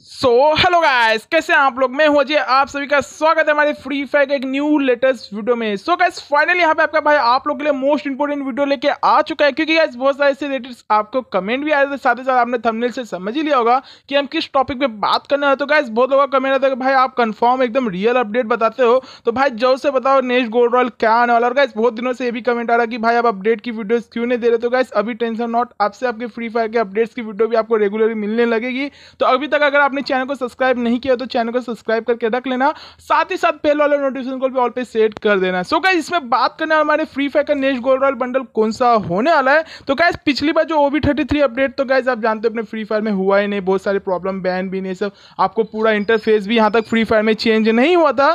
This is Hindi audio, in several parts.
सो हेलो गाइस कैसे हैं आप लोग मैं हो जी आप सभी का स्वागत है हमारे फ्री फायर के एक न्यू लेटेस्ट वीडियो में सो गाइस फाइनली यहां पे आपका भाई आप लोग के लिए मोस्ट इंपोर्टेंट वीडियो लेके आ चुका है क्योंकि गाइस बहुत सारे इससे रिलेटेड आपको कमेंट भी आए थे साथ ही साथ आपने थंबनेल से समझ ही लिया होगा कि हम किस टॉपिक पे बात करने हैं तो गाइस बहुत लोगों का कमेंट आता है कि भाई आप कन्फर्म एकदम रियल अपडेट बताते हो तो भाई जब से बताओ नेक्स्ट गोल्ड रॉयल क्या आने वाला और गाइस बहुत दिनों से ये भी कमेंट आ रहा कि भाई आप अपडेट की वीडियोज क्यों नहीं दे रहे तो गाइस अभी टेंशन नॉट आपसे आपके फ्री फायर के अपडेट्स की वीडियो भी आपको रेगुलरली मिलने लगेगी तो अभी तक अगर आपने चैनल को सब्सक्राइब नहीं किया तो चैनल को सब्सक्राइब करके रख लेना साथ ही साथ बेल वाले नोटिफिकेशन को भी ऑल पे सेट कर देना सो गाइज इसमें बात करना हमारे फ्री फायर का नेक्स्ट गोल रॉयल बंडल कौन सा होने वाला है तो गाइज पिछली बार जो ओवी थर्टी अपडेट तो गाइज आप जानते हो अपने फ्री फायर में हुआ ही नहीं बहुत सारे प्रॉब्लम बैन भी नहीं सब आपको पूरा इंटरफेस भी यहाँ तक फ्री फायर में चेंज नहीं हुआ था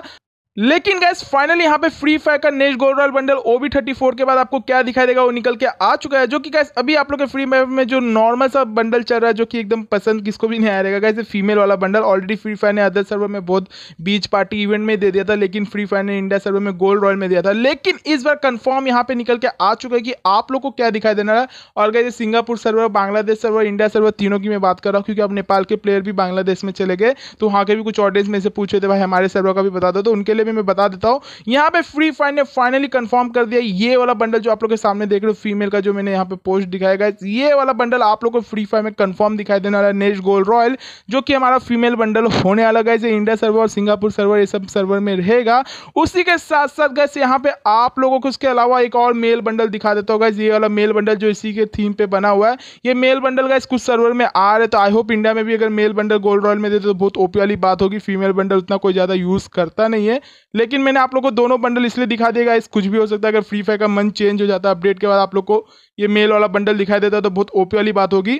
लेकिन गैस फाइनली यहाँ पे फ्री फायर का next gold royal bundle B thirty four के बाद आपको क्या दिखाई देगा वो निकल के आ चुका है जो कि गैस अभी आप लोग के फ्री फायर में जो नॉर्मल सा बंडल चल रहा है जो कि एकदम पसंद किसको भी नहीं आ रहेगा गैस फीमेल वाला बंडल ऑलरेडी फ्री फायर ने अदर सर्वर में बहुत बीच पार्टी इवेंट में दे दिया था लेकिन फ्री फायर ने इंडिया सर्वर में गोल्ड रॉयल में दिया था लेकिन इस बार कन्फर्म यहाँ पे निकल के आ चुका है कि आप लोग को क्या दिखाई देना है और guys Singapore server Bangladesh server India server तीनों की मैं बात कर रहा हूँ क्योंकि अब नेपाल के प्लेयर भी बांग्लादेश में चले गए तो वहाँ के भी कुछ ऑडियंस में से पूछे थे भाई हमारे सर्वर का भी बता दो तो उनके लिए में मैं बता देता हूँ यहाँ पे फ्री फायर ने फाइनली कंफर्म कर दिया ये वाला बंडल जो आप लोग के सामने देख रहे हो फीमेल का जो मैंने यहाँ पे पोस्ट दिखाया गया ये वाला बंडल आप लोग को फ्री फायर में कन्फर्म दिखाई देने वाला है नेश गोल रॉयल जो कि हमारा फीमेल बंडल होने वाला गए इंडिया सर्वर और सिंगापुर सर्वर ये सब सर्वर में रहेगा उसी के साथ साथ गैस यहाँ पे आप लोगों को उसके अलावा एक और मेल बंडल दिखा देता होगा ये वाला मेल बंडल जो इसी के थीम पे बना हुआ है ये मेल बंडल गैस कुछ सर्वर में आ रहे तो आई होप इंडिया में भी अगर मेल बंडल गोल्ड रॉयल में देते तो बहुत ओपी वाली बात होगी फीमेल बंडल उतना कोई ज़्यादा यूज़ करता नहीं है लेकिन मैंने आप लोग को दोनों बंडल इसलिए दिखा देगा इस कुछ भी हो सकता है अगर फ्री फायर का मन चेंज हो जाता है अपडेट के बाद आप लोग को ये मेल वाला बंडल दिखाई देता तो बहुत ओपी वाली बात होगी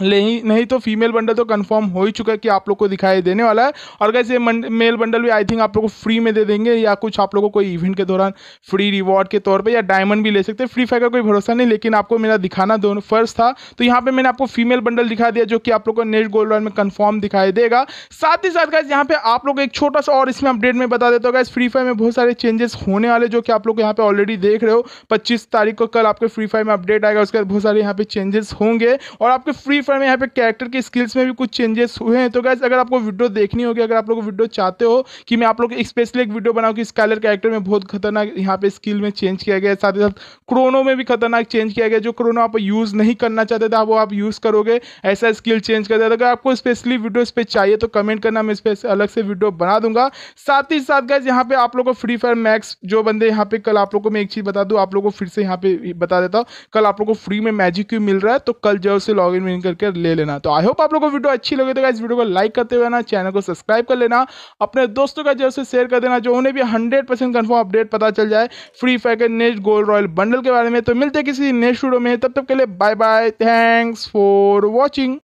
नहीं नहीं तो फीमेल बंडल तो कंफर्म हो ही चुका है कि आप लोग को दिखाई देने वाला है और कैसे मेल बंडल भी आई थिंक आप लोग को फ्री में दे देंगे या कुछ आप लोगों को कोई इवेंट के दौरान फ्री रिवॉर्ड के तौर पे या डायमंड भी ले सकते हैं फ्री फायर का कोई भरोसा नहीं लेकिन आपको मेरा दिखाना दोनों फर्स्ट था तो यहाँ पर मैंने आपको फीमेल बंडल दिखा दिया जो कि आप लोग को नेट गोल्ड रन में कन्फर्म दिखाई देगा साथ ही साथ गैस यहाँ पर आप लोग एक छोटा सा और इसमें अपडेट में बता देता हूँ गैस फ्री फायर में बहुत सारे चेंजेस होने वाले जो कि आप लोग यहाँ पर ऑलरेडी देख रहे हो पच्चीस तारीख को कल आपके फ्री फायर में अपडेट आएगा उसके बाद बहुत सारे यहाँ पे चेंजेस होंगे और आपके फ्री फ्री फायर में यहाँ पे कैरेक्टर के स्किल्स में भी कुछ चेंजेस हुए हैं तो गैस अगर आपको वीडियो देखनी होगी अगर आप लोग वीडियो चाहते हो कि मैं आप लोग स्पेशली एक वीडियो बनाऊँ कि स्काइलर कैरेक्टर में बहुत खतरनाक यहाँ पे स्किल में चेंज किया गया साथ ही साथ क्रोनो में भी खतरनाक चेंज किया गया जो क्रोनो आप यूज़ नहीं करना चाहते थे वो आप यूज़ करोगे ऐसा स्किल चेंज कर दिया अगर आपको स्पेशली वीडियो इस पर चाहिए तो कमेंट करना मैं इस पर अलग से वीडियो बना दूंगा साथ ही साथ गैस यहाँ पे आप लोग को फ्री फायर मैक्स जो बंदे यहाँ पे कल आप लोग को मैं एक चीज़ बता दूँ आप लोग को फिर से यहाँ पे बता देता हूँ कल आप लोग को फ्री में मैजिक क्यू मिल रहा है तो कल जरूर से लॉग इन करके ले लेना तो आई होप आप लोगों को वीडियो अच्छी लगे तो इस वीडियो को लाइक करते हुए ना चैनल को सब्सक्राइब कर लेना अपने दोस्तों का जैसे शेयर कर देना जो उन्हें भी हंड्रेड परसेंट कन्फर्म अपडेट पता चल जाए फ्री फायर के नेक्स्ट गोल्ड रॉयल बंडल के बारे में तो मिलते किसी नेक्स्ट वीडियो में तब तक के लिए bye bye thanks for watching